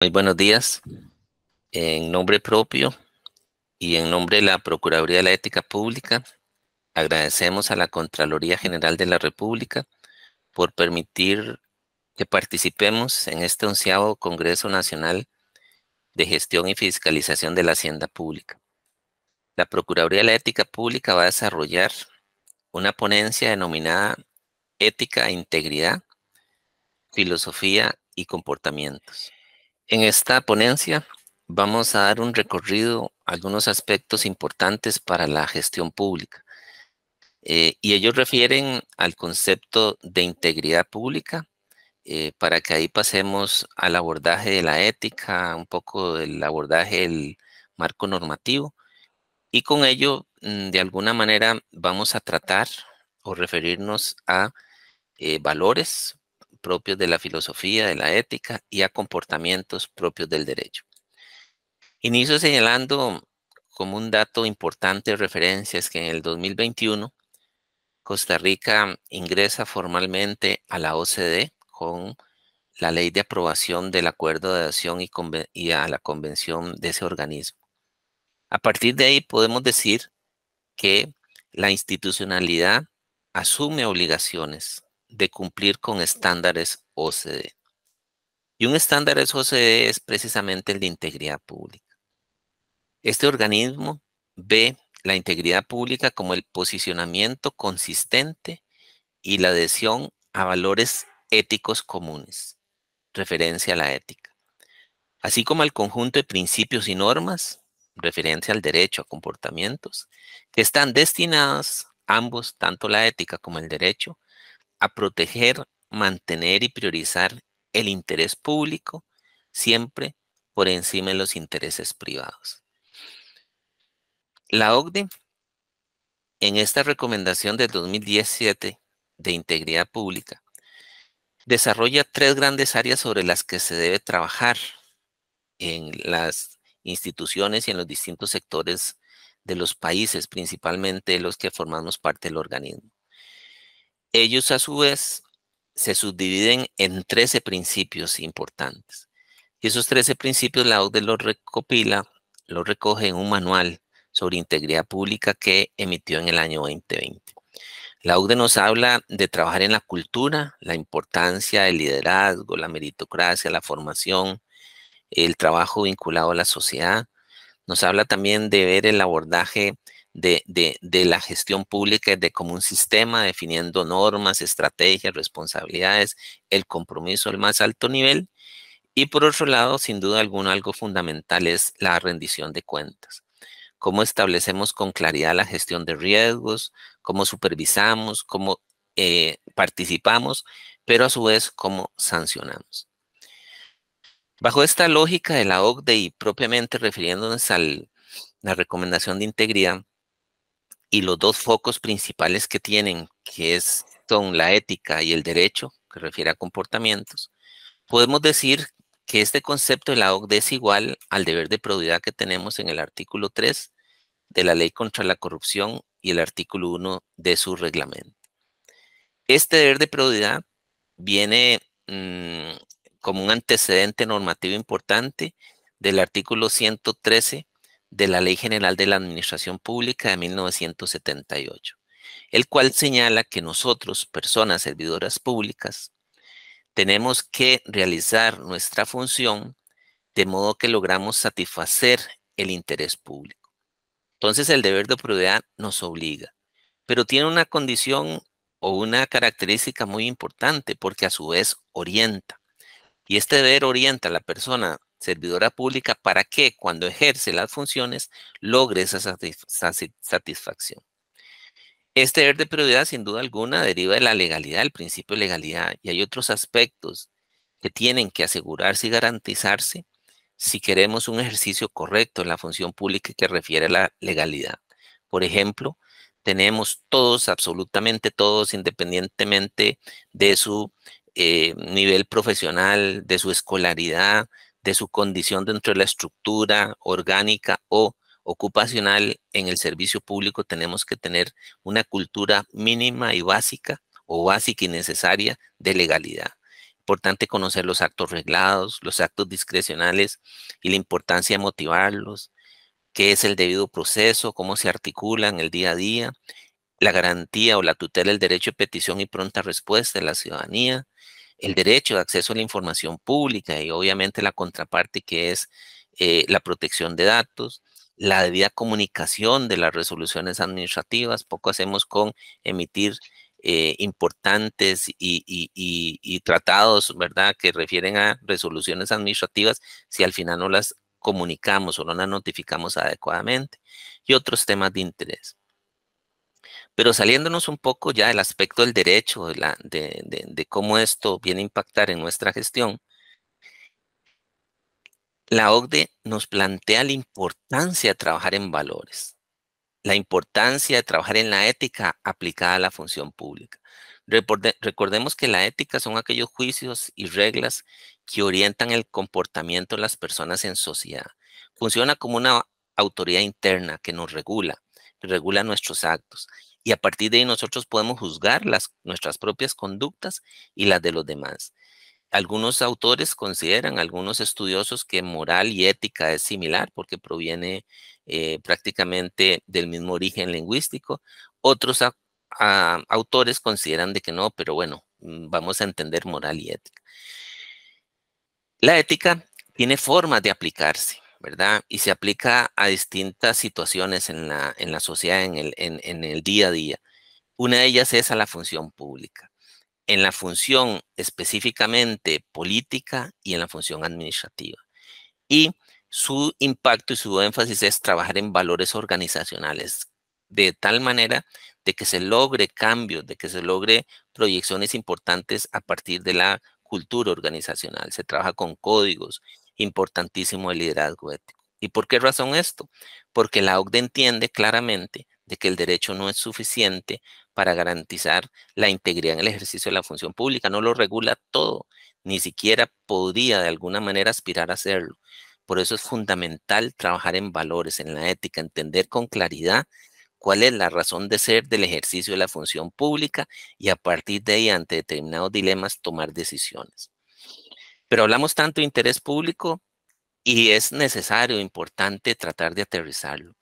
Muy buenos días. En nombre propio y en nombre de la Procuraduría de la Ética Pública, agradecemos a la Contraloría General de la República por permitir que participemos en este onceavo Congreso Nacional de Gestión y Fiscalización de la Hacienda Pública. La Procuraduría de la Ética Pública va a desarrollar una ponencia denominada Ética e Integridad, Filosofía y Comportamientos. En esta ponencia vamos a dar un recorrido a algunos aspectos importantes para la gestión pública. Eh, y ellos refieren al concepto de integridad pública, eh, para que ahí pasemos al abordaje de la ética, un poco del abordaje del marco normativo. Y con ello, mm, de alguna manera, vamos a tratar o referirnos a eh, valores propios de la filosofía, de la ética y a comportamientos propios del derecho. Inicio señalando como un dato importante de referencia es que en el 2021 Costa Rica ingresa formalmente a la OCDE con la ley de aprobación del acuerdo de adhesión y, y a la convención de ese organismo. A partir de ahí podemos decir que la institucionalidad asume obligaciones de cumplir con estándares OCDE. Y un estándar es OCDE es precisamente el de integridad pública. Este organismo ve la integridad pública como el posicionamiento consistente y la adhesión a valores éticos comunes, referencia a la ética, así como al conjunto de principios y normas, referencia al derecho a comportamientos, que están destinadas ambos, tanto la ética como el derecho, a proteger, mantener y priorizar el interés público siempre por encima de los intereses privados. La OCDE, en esta recomendación del 2017 de integridad pública, desarrolla tres grandes áreas sobre las que se debe trabajar en las instituciones y en los distintos sectores de los países, principalmente los que formamos parte del organismo. Ellos a su vez se subdividen en 13 principios importantes. Y esos 13 principios la OCDE los recopila, los recoge en un manual sobre integridad pública que emitió en el año 2020. La UDE nos habla de trabajar en la cultura, la importancia del liderazgo, la meritocracia, la formación, el trabajo vinculado a la sociedad. Nos habla también de ver el abordaje de, la gestión pública, de como un sistema definiendo normas, estrategias, responsabilidades, el compromiso al más alto nivel. Y por otro lado, sin duda alguna, algo fundamental es la rendición de cuentas. Cómo establecemos con claridad la gestión de riesgos, cómo supervisamos, cómo eh, participamos, pero a su vez cómo sancionamos. Bajo esta lógica de la OCDE y propiamente refiriéndonos a la recomendación de integridad, y los dos focos principales que tienen, que es, son la ética y el derecho, que refiere a comportamientos, podemos decir que este concepto de la OCDE es igual al deber de prioridad que tenemos en el artículo 3 de la Ley contra la Corrupción y el artículo 1 de su reglamento. Este deber de prioridad viene mm, como un antecedente normativo importante del artículo 113 de la Ley General de la Administración Pública de 1978, el cual señala que nosotros, personas servidoras públicas, tenemos que realizar nuestra función de modo que logramos satisfacer el interés público. Entonces el deber de prudencia nos obliga, pero tiene una condición o una característica muy importante porque a su vez orienta. Y este deber orienta a la persona servidora pública para que cuando ejerce las funciones logre esa satisfacción. Este deber de prioridad, sin duda alguna, deriva de la legalidad, el principio de legalidad, y hay otros aspectos que tienen que asegurarse y garantizarse si queremos un ejercicio correcto en la función pública que refiere a la legalidad. Por ejemplo, tenemos todos, absolutamente todos, independientemente de su eh, nivel profesional, de su escolaridad, de su condición dentro de la estructura orgánica o ocupacional en el servicio público tenemos que tener una cultura mínima y básica o básica y necesaria de legalidad. Importante conocer los actos reglados, los actos discrecionales y la importancia de motivarlos, qué es el debido proceso, cómo se articulan el día a día, la garantía o la tutela del derecho de petición y pronta respuesta de la ciudadanía, el derecho de acceso a la información pública y obviamente la contraparte que es eh, la protección de datos, la debida comunicación de las resoluciones administrativas, poco hacemos con emitir eh, importantes y, y, tratados, ¿verdad?, que refieren a resoluciones administrativas si al final no las comunicamos o no las notificamos adecuadamente y otros temas de interés. Pero saliéndonos un poco ya del aspecto del derecho, de, cómo esto viene a impactar en nuestra gestión, la OCDE nos plantea la importancia de trabajar en valores, la importancia de trabajar en la ética aplicada a la función pública. recordemos que la ética son aquellos juicios y reglas que orientan el comportamiento de las personas en sociedad. Funciona como una autoridad interna que nos regula, regula nuestros actos y a partir de ahí nosotros podemos juzgar nuestras propias conductas y las de los demás. Algunos autores consideran, algunos estudiosos, que moral y ética es similar porque proviene eh, prácticamente del mismo origen lingüístico. Otros autores consideran de que no, pero bueno, mm, vamos a entender moral y ética. La ética tiene formas de aplicarse. Y se aplica a distintas situaciones en la, sociedad, en el, en el día a día. Una de ellas es a la función pública, en la función específicamente política y en la función administrativa. Y su impacto y su énfasis es trabajar en valores organizacionales, de tal manera de que se logre cambios, de que se logre proyecciones importantes a partir de la cultura organizacional. Se trabaja con códigos, importantísimo el liderazgo ético. ¿Y por qué razón esto? Porque la OCDE entiende claramente de que el derecho no es suficiente para garantizar la integridad en el ejercicio de la función pública, no lo regula todo, ni siquiera podría de alguna manera aspirar a hacerlo. Por eso es fundamental trabajar en valores, en la ética, entender con claridad cuál es la razón de ser del ejercicio de la función pública y a partir de ahí, ante determinados dilemas, tomar decisiones. Pero hablamos tanto de interés público y es necesario, importante tratar de aterrizarlo.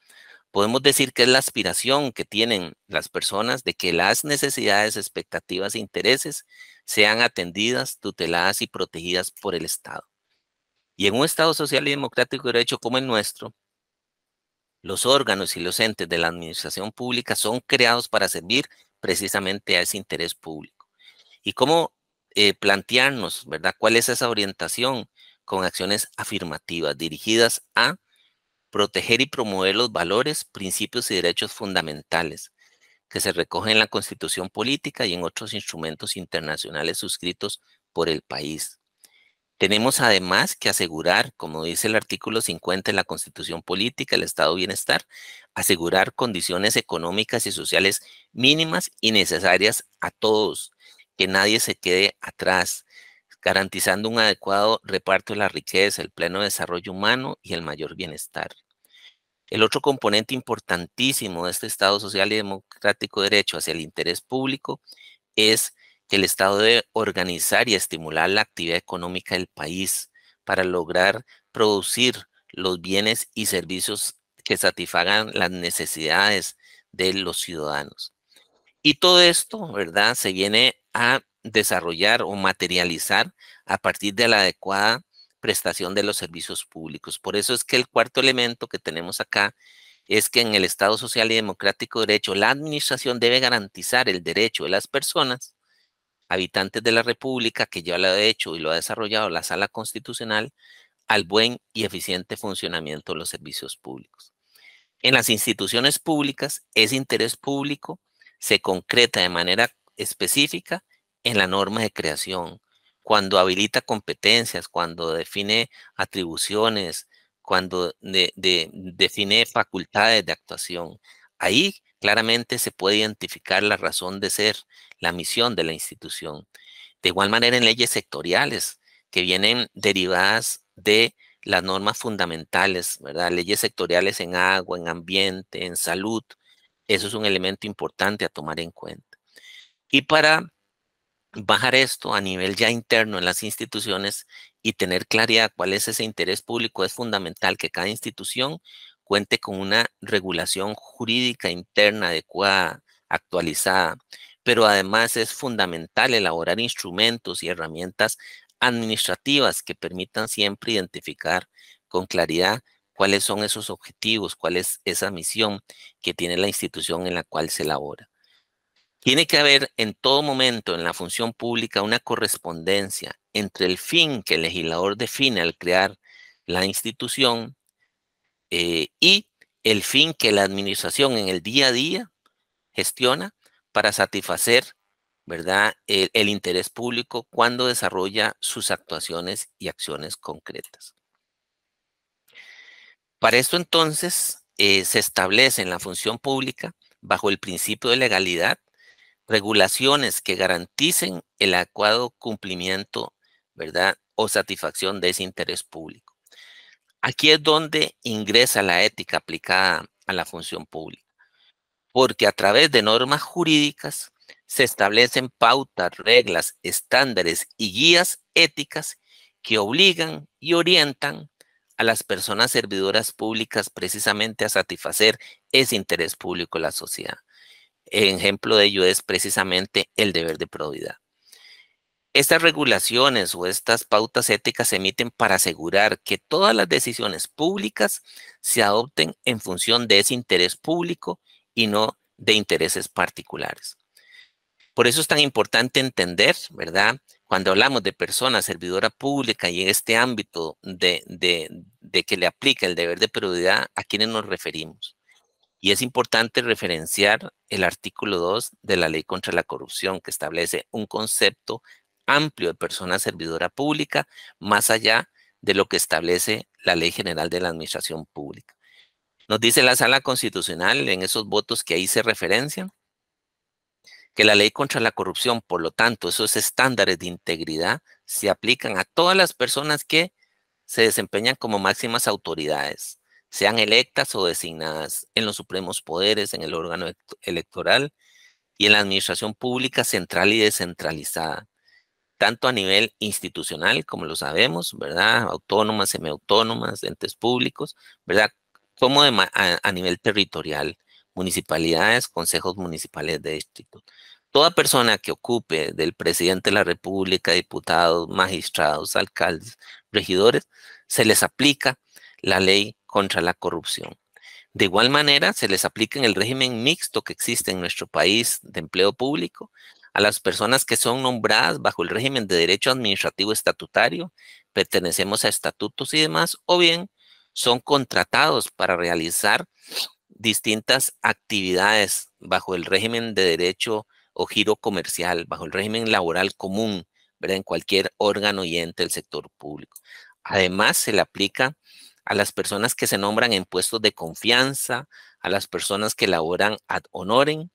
Podemos decir que es la aspiración que tienen las personas de que las necesidades, expectativas e intereses sean atendidas, tuteladas y protegidas por el Estado. Y en un Estado social y democrático de derecho como el nuestro, los órganos y los entes de la administración pública son creados para servir precisamente a ese interés público. ¿Y como... Eh, plantearnos, ¿verdad? ¿Cuál es esa orientación? Con acciones afirmativas dirigidas a proteger y promover los valores, principios y derechos fundamentales que se recogen en la Constitución Política y en otros instrumentos internacionales suscritos por el país. Tenemos además que asegurar, como dice el artículo 50 de la Constitución Política, el Estado Bienestar, asegurar condiciones económicas y sociales mínimas y necesarias a todos, que nadie se quede atrás, garantizando un adecuado reparto de la riqueza, el pleno desarrollo humano y el mayor bienestar. El otro componente importantísimo de este Estado social y democrático derecho hacia el interés público es que el Estado debe organizar y estimular la actividad económica del país para lograr producir los bienes y servicios que satisfagan las necesidades de los ciudadanos. Y todo esto, ¿verdad? Se viene desarrollar o materializar a partir de la adecuada prestación de los servicios públicos. Por eso es que el cuarto elemento que tenemos acá es que en el Estado Social y Democrático de Derecho, la administración debe garantizar el derecho de las personas, habitantes de la República, que ya lo ha hecho y lo ha desarrollado la Sala Constitucional, al buen y eficiente funcionamiento de los servicios públicos. En las instituciones públicas, ese interés público se concreta de manera específica en la norma de creación, cuando habilita competencias, cuando define atribuciones, cuando define facultades de actuación. Ahí claramente se puede identificar la razón de ser, la misión de la institución. De igual manera en leyes sectoriales que vienen derivadas de las normas fundamentales, ¿verdad? Leyes sectoriales en agua, en ambiente, en salud. Eso es un elemento importante a tomar en cuenta. Y para bajar esto a nivel ya interno en las instituciones y tener claridad cuál es ese interés público, es fundamental que cada institución cuente con una regulación jurídica interna adecuada, actualizada, pero además es fundamental elaborar instrumentos y herramientas administrativas que permitan siempre identificar con claridad cuáles son esos objetivos, cuál es esa misión que tiene la institución en la cual se elabora. Tiene que haber en todo momento en la función pública una correspondencia entre el fin que el legislador define al crear la institución eh, y el fin que la administración en el día a día gestiona para satisfacer ¿verdad? El, interés público cuando desarrolla sus actuaciones y acciones concretas. Para esto entonces eh, se establece en la función pública, bajo el principio de legalidad, regulaciones que garanticen el adecuado cumplimiento, ¿verdad? O satisfacción de ese interés público. Aquí es donde ingresa la ética aplicada a la función pública, porque a través de normas jurídicas se establecen pautas, reglas, estándares y guías éticas que obligan y orientan a las personas servidoras públicas precisamente a satisfacer ese interés público en la sociedad ejemplo de ello es precisamente el deber de probidad. Estas regulaciones o estas pautas éticas se emiten para asegurar que todas las decisiones públicas se adopten en función de ese interés público y no de intereses particulares. Por eso es tan importante entender, ¿verdad? Cuando hablamos de persona servidora pública y en este ámbito de, de que le aplica el deber de prioridad, ¿a quiénes nos referimos? Y es importante referenciar el artículo 2 de la Ley contra la Corrupción, que establece un concepto amplio de persona servidora pública, más allá de lo que establece la Ley General de la Administración Pública. Nos dice la Sala Constitucional, en esos votos que ahí se referencian, que la Ley contra la Corrupción, por lo tanto, esos estándares de integridad se aplican a todas las personas que se desempeñan como máximas autoridades sean electas o designadas en los supremos poderes, en el órgano electoral y en la administración pública central y descentralizada, tanto a nivel institucional, como lo sabemos, ¿verdad? Autónomas, semiautónomas, entes públicos, ¿verdad? Como a, nivel territorial, municipalidades, consejos municipales de distrito. Toda persona que ocupe del presidente de la República, diputados, magistrados, alcaldes, regidores, se les aplica la ley contra la corrupción. De igual manera, se les aplica en el régimen mixto que existe en nuestro país de empleo público a las personas que son nombradas bajo el régimen de derecho administrativo estatutario, pertenecemos a estatutos y demás, o bien son contratados para realizar distintas actividades bajo el régimen de derecho o giro comercial, bajo el régimen laboral común, en cualquier órgano y ente del sector público. Además, se le aplica a las personas que se nombran en puestos de confianza, a las personas que laboran ad honorem,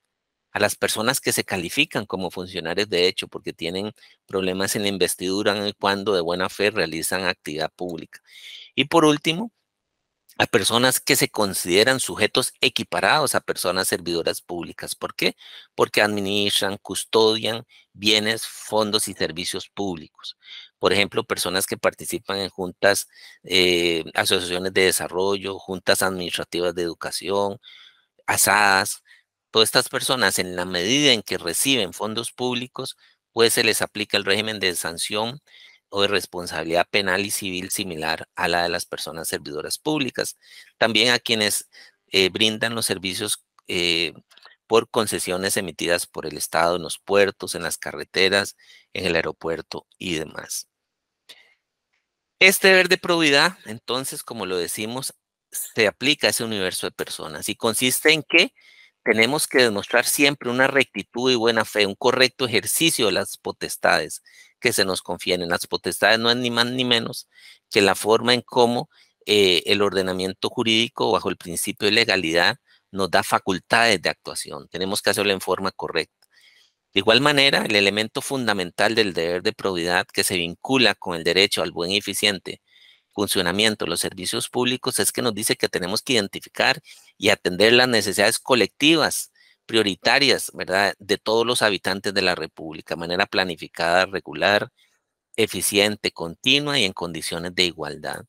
a las personas que se califican como funcionarios de hecho porque tienen problemas en la investidura en el cuando de buena fe realizan actividad pública. Y por último, a personas que se consideran sujetos equiparados a personas servidoras públicas. ¿Por qué? Porque administran, custodian bienes, fondos y servicios públicos. Por ejemplo, personas que participan en juntas, eh, asociaciones de desarrollo, juntas administrativas de educación, asadas. Todas estas personas, en la medida en que reciben fondos públicos, pues se les aplica el régimen de sanción o de responsabilidad penal y civil similar a la de las personas servidoras públicas, también a quienes eh, brindan los servicios eh, por concesiones emitidas por el Estado en los puertos, en las carreteras, en el aeropuerto y demás. Este deber de probidad, entonces, como lo decimos, se aplica a ese universo de personas y consiste en que tenemos que demostrar siempre una rectitud y buena fe, un correcto ejercicio de las potestades que se nos en Las potestades no es ni más ni menos que la forma en cómo eh, el ordenamiento jurídico bajo el principio de legalidad nos da facultades de actuación. Tenemos que hacerlo en forma correcta. De igual manera, el elemento fundamental del deber de probidad que se vincula con el derecho al buen y eficiente funcionamiento de los servicios públicos es que nos dice que tenemos que identificar y atender las necesidades colectivas prioritarias, ¿verdad?, de todos los habitantes de la República, de manera planificada, regular, eficiente, continua y en condiciones de igualdad.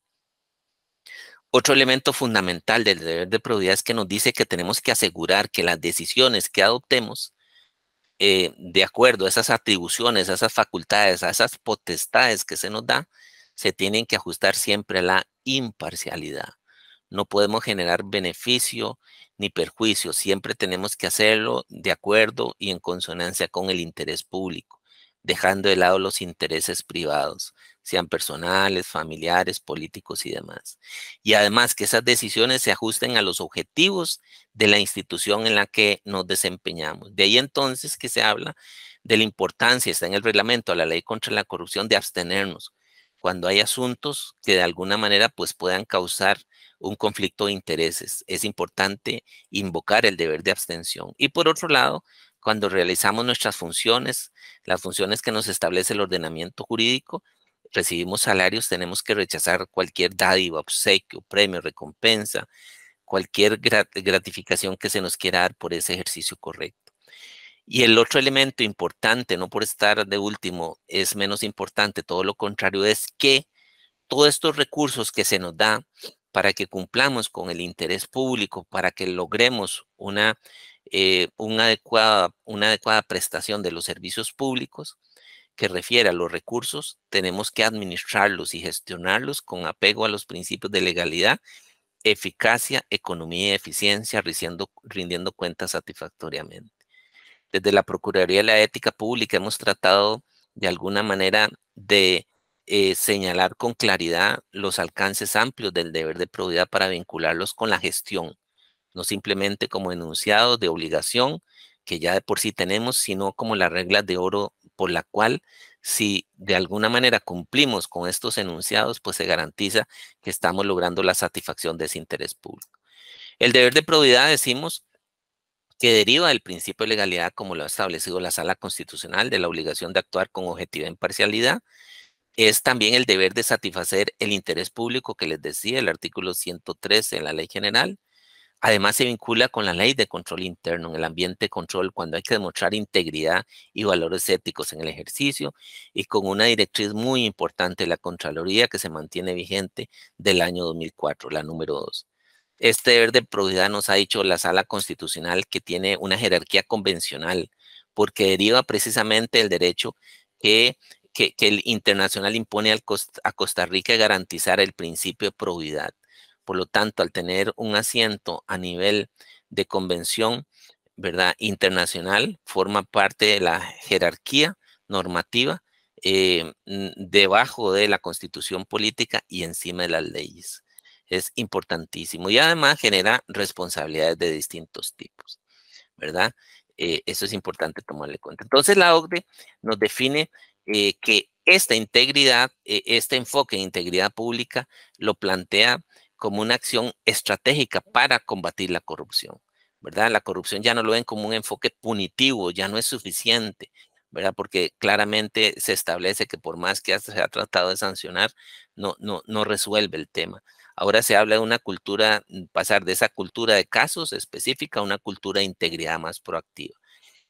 Otro elemento fundamental del deber de probidad es que nos dice que tenemos que asegurar que las decisiones que adoptemos, eh, de acuerdo a esas atribuciones, a esas facultades, a esas potestades que se nos da, se tienen que ajustar siempre a la imparcialidad no podemos generar beneficio ni perjuicio, siempre tenemos que hacerlo de acuerdo y en consonancia con el interés público, dejando de lado los intereses privados, sean personales, familiares, políticos y demás. Y además que esas decisiones se ajusten a los objetivos de la institución en la que nos desempeñamos. De ahí entonces que se habla de la importancia, está en el reglamento, a la ley contra la corrupción, de abstenernos cuando hay asuntos que de alguna manera pues puedan causar un conflicto de intereses. Es importante invocar el deber de abstención. Y por otro lado, cuando realizamos nuestras funciones, las funciones que nos establece el ordenamiento jurídico, recibimos salarios, tenemos que rechazar cualquier dádiva, obsequio, premio, recompensa, cualquier gratificación que se nos quiera dar por ese ejercicio correcto. Y el otro elemento importante, no por estar de último, es menos importante, todo lo contrario, es que todos estos recursos que se nos da para que cumplamos con el interés público, para que logremos una, eh, una, adecuada, una adecuada prestación de los servicios públicos que refiere a los recursos, tenemos que administrarlos y gestionarlos con apego a los principios de legalidad, eficacia, economía y eficiencia, rindiendo, rindiendo cuentas satisfactoriamente. Desde la Procuraduría de la Ética Pública hemos tratado de alguna manera de eh, señalar con claridad los alcances amplios del deber de probidad para vincularlos con la gestión, no simplemente como enunciados de obligación que ya de por sí tenemos, sino como la regla de oro por la cual si de alguna manera cumplimos con estos enunciados, pues se garantiza que estamos logrando la satisfacción de ese interés público. El deber de probidad, decimos, que deriva del principio de legalidad como lo ha establecido la Sala Constitucional de la obligación de actuar con objetiva imparcialidad es también el deber de satisfacer el interés público que les decía el artículo 113 de la ley general. Además, se vincula con la ley de control interno en el ambiente de control cuando hay que demostrar integridad y valores éticos en el ejercicio y con una directriz muy importante de la Contraloría que se mantiene vigente del año 2004, la número 2. Este deber de probidad nos ha dicho la sala constitucional que tiene una jerarquía convencional porque deriva precisamente del derecho que que, el internacional impone a Costa Rica garantizar el principio de probidad. Por lo tanto, al tener un asiento a nivel de convención, ¿verdad? Internacional, forma parte de la jerarquía normativa eh, debajo de la constitución política y encima de las leyes. Es importantísimo y además genera responsabilidades de distintos tipos, ¿verdad? Eh, eso es importante tomarle cuenta. Entonces la OCDE nos define eh, que esta integridad, eh, este enfoque de integridad pública lo plantea como una acción estratégica para combatir la corrupción, ¿verdad? La corrupción ya no lo ven como un enfoque punitivo, ya no es suficiente, ¿verdad? Porque claramente se establece que por más que se ha tratado de sancionar, no, no, no resuelve el tema. Ahora se habla de una cultura, mm, pasar de esa cultura de casos específica a una cultura de integridad más proactiva.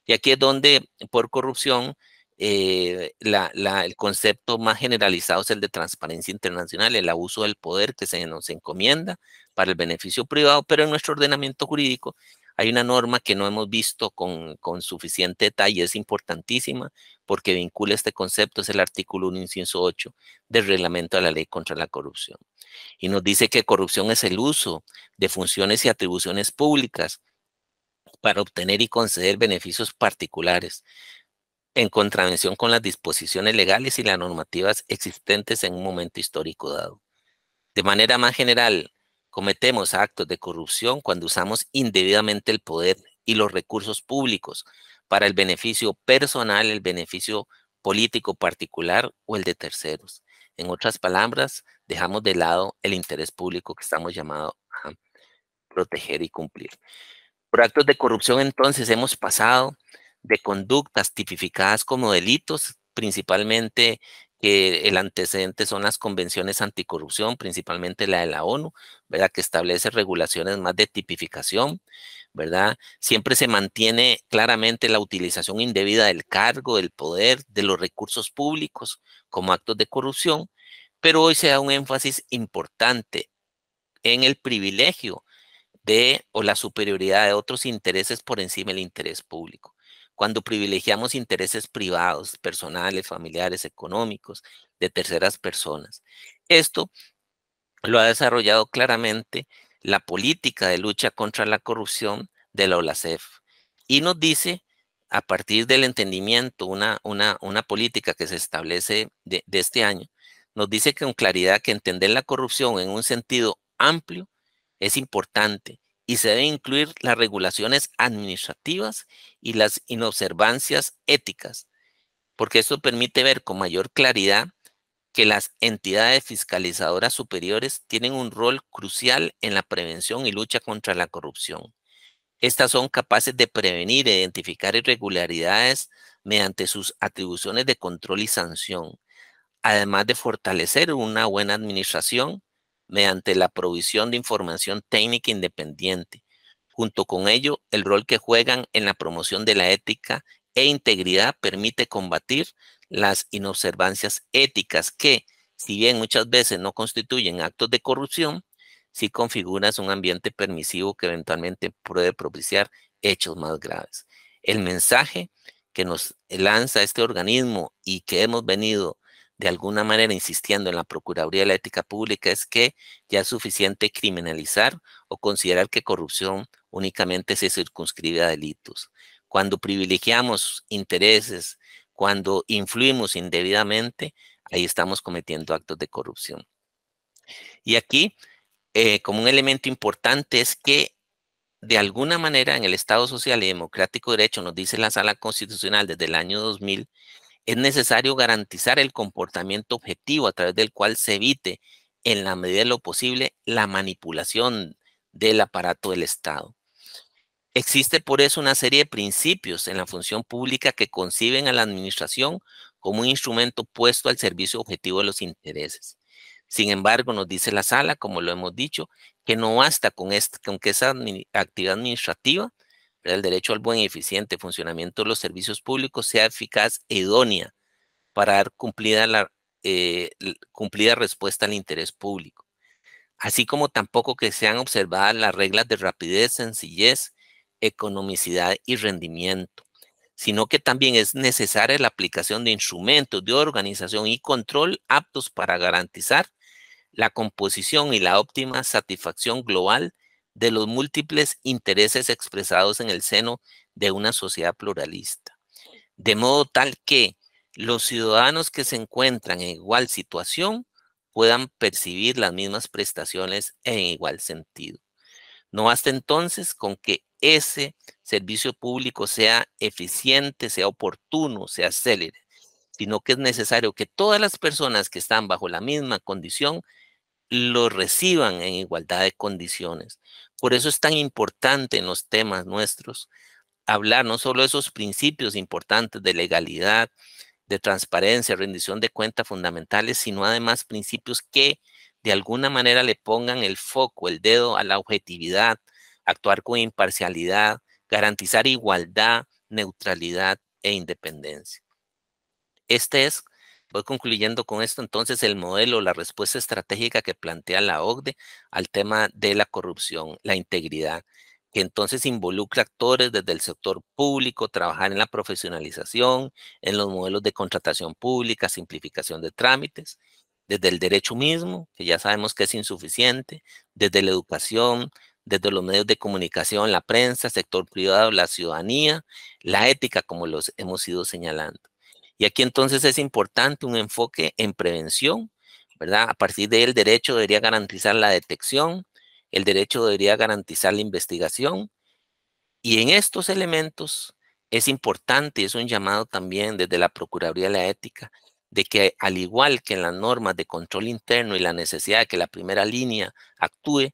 Y aquí es donde por corrupción eh, el concepto más generalizado es el de transparencia internacional, el abuso del poder que se nos encomienda para el beneficio privado, pero en nuestro ordenamiento jurídico hay una norma que no hemos visto con, suficiente detalle, es importantísima porque vincula este concepto, es el artículo 1, inciso 8 del reglamento de la ley contra la corrupción. Y nos dice que corrupción es el uso de funciones y atribuciones públicas para obtener y conceder beneficios particulares en contravención con las disposiciones legales y las normativas existentes en un momento histórico dado. De manera más general, cometemos actos de corrupción cuando usamos indebidamente el poder y los recursos públicos para el beneficio personal, el beneficio político particular o el de terceros. En otras palabras, dejamos de lado el interés público que estamos llamados a proteger y cumplir. Por actos de corrupción entonces hemos pasado de conductas tipificadas como delitos, principalmente que el antecedente son las convenciones anticorrupción, principalmente la de la ONU, ¿verdad? Que establece regulaciones más de tipificación, ¿verdad? Siempre se mantiene claramente la utilización indebida del cargo, del poder, de los recursos públicos como actos de corrupción, pero hoy se da un énfasis importante en el privilegio de o la superioridad de otros intereses por encima del interés público cuando privilegiamos intereses privados, personales, familiares, económicos, de terceras personas. Esto lo ha desarrollado claramente la política de lucha contra la corrupción de la OLACEF y nos dice a partir del entendimiento, una, una, política que se establece de, de, este año, nos dice con claridad que entender la corrupción en un sentido amplio es importante y se deben incluir las regulaciones administrativas y las inobservancias éticas, porque esto permite ver con mayor claridad que las entidades fiscalizadoras superiores tienen un rol crucial en la prevención y lucha contra la corrupción. Estas son capaces de prevenir e identificar irregularidades mediante sus atribuciones de control y sanción, además de fortalecer una buena administración mediante la provisión de información técnica independiente. Junto con ello, el rol que juegan en la promoción de la ética e integridad permite combatir las inobservancias éticas que, si bien muchas veces no constituyen actos de corrupción, sí configuran un ambiente permisivo que eventualmente puede propiciar hechos más graves. El mensaje que nos lanza este organismo y que hemos venido de alguna manera insistiendo en la Procuraduría de la Ética Pública es que ya es suficiente criminalizar o considerar que corrupción únicamente se circunscribe a delitos. Cuando privilegiamos intereses, cuando influimos indebidamente, ahí estamos cometiendo actos de corrupción. Y aquí, eh, como un elemento importante, es que de alguna manera en el Estado Social y Democrático Derecho, nos dice la Sala Constitucional desde el año 2000, es necesario garantizar el comportamiento objetivo a través del cual se evite, en la medida de lo posible, la manipulación del aparato del Estado. Existe por eso una serie de principios en la función pública que conciben a la administración como un instrumento puesto al servicio objetivo de los intereses. Sin embargo, nos dice la sala, como lo hemos dicho, que no basta con, con que esa actividad administrativa el derecho al buen y eficiente funcionamiento de los servicios públicos sea eficaz e idónea para dar cumplida, la, eh, cumplida respuesta al interés público, así como tampoco que sean observadas las reglas de rapidez, sencillez, economicidad y rendimiento, sino que también es necesaria la aplicación de instrumentos de organización y control aptos para garantizar la composición y la óptima satisfacción global de los múltiples intereses expresados en el seno de una sociedad pluralista. De modo tal que los ciudadanos que se encuentran en igual situación puedan percibir las mismas prestaciones en igual sentido. No basta entonces con que ese servicio público sea eficiente, sea oportuno, sea célebre, sino que es necesario que todas las personas que están bajo la misma condición lo reciban en igualdad de condiciones. Por eso es tan importante en los temas nuestros hablar no solo de esos principios importantes de legalidad, de transparencia, rendición de cuentas fundamentales, sino además principios que de alguna manera le pongan el foco, el dedo a la objetividad, actuar con imparcialidad, garantizar igualdad, neutralidad e independencia. Este es Voy concluyendo con esto, entonces, el modelo, la respuesta estratégica que plantea la OCDE al tema de la corrupción, la integridad, que entonces involucra actores desde el sector público, trabajar en la profesionalización, en los modelos de contratación pública, simplificación de trámites, desde el derecho mismo, que ya sabemos que es insuficiente, desde la educación, desde los medios de comunicación, la prensa, sector privado, la ciudadanía, la ética, como los hemos ido señalando. Y aquí entonces es importante un enfoque en prevención, ¿verdad? A partir de derecho debería garantizar la detección, el derecho debería garantizar la investigación. Y en estos elementos es importante, y es un llamado también desde la Procuraduría de la Ética, de que al igual que en las normas de control interno y la necesidad de que la primera línea actúe,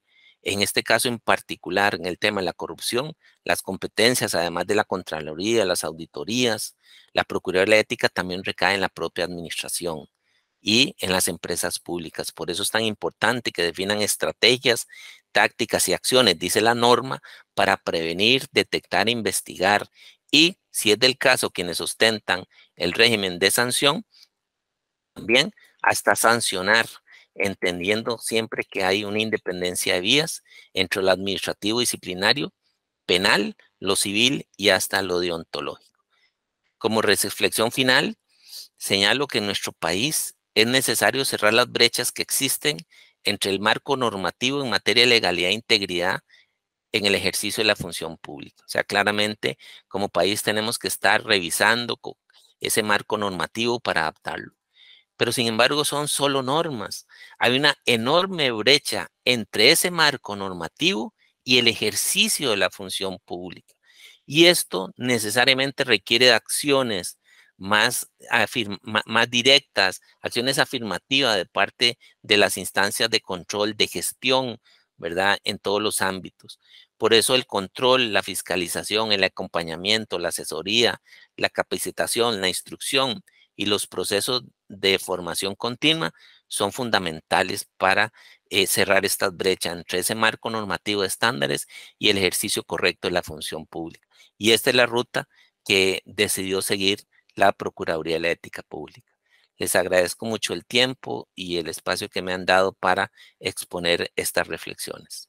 en este caso en particular, en el tema de la corrupción, las competencias, además de la Contraloría, las auditorías, la Procuraduría de la Ética también recae en la propia administración y en las empresas públicas. Por eso es tan importante que definan estrategias, tácticas y acciones, dice la norma, para prevenir, detectar, investigar y, si es del caso, quienes ostentan el régimen de sanción, también hasta sancionar entendiendo siempre que hay una independencia de vías entre lo administrativo, disciplinario, penal, lo civil y hasta lo deontológico. Como reflexión final, señalo que en nuestro país es necesario cerrar las brechas que existen entre el marco normativo en materia de legalidad e integridad en el ejercicio de la función pública. O sea, claramente como país tenemos que estar revisando ese marco normativo para adaptarlo pero sin embargo son solo normas. Hay una enorme brecha entre ese marco normativo y el ejercicio de la función pública. Y esto necesariamente requiere de acciones más, más directas, acciones afirmativas de parte de las instancias de control, de gestión, ¿verdad? En todos los ámbitos. Por eso el control, la fiscalización, el acompañamiento, la asesoría, la capacitación, la instrucción y los procesos de formación continua son fundamentales para eh, cerrar estas brechas entre ese marco normativo de estándares y el ejercicio correcto de la función pública. Y esta es la ruta que decidió seguir la Procuraduría de la Ética Pública. Les agradezco mucho el tiempo y el espacio que me han dado para exponer estas reflexiones.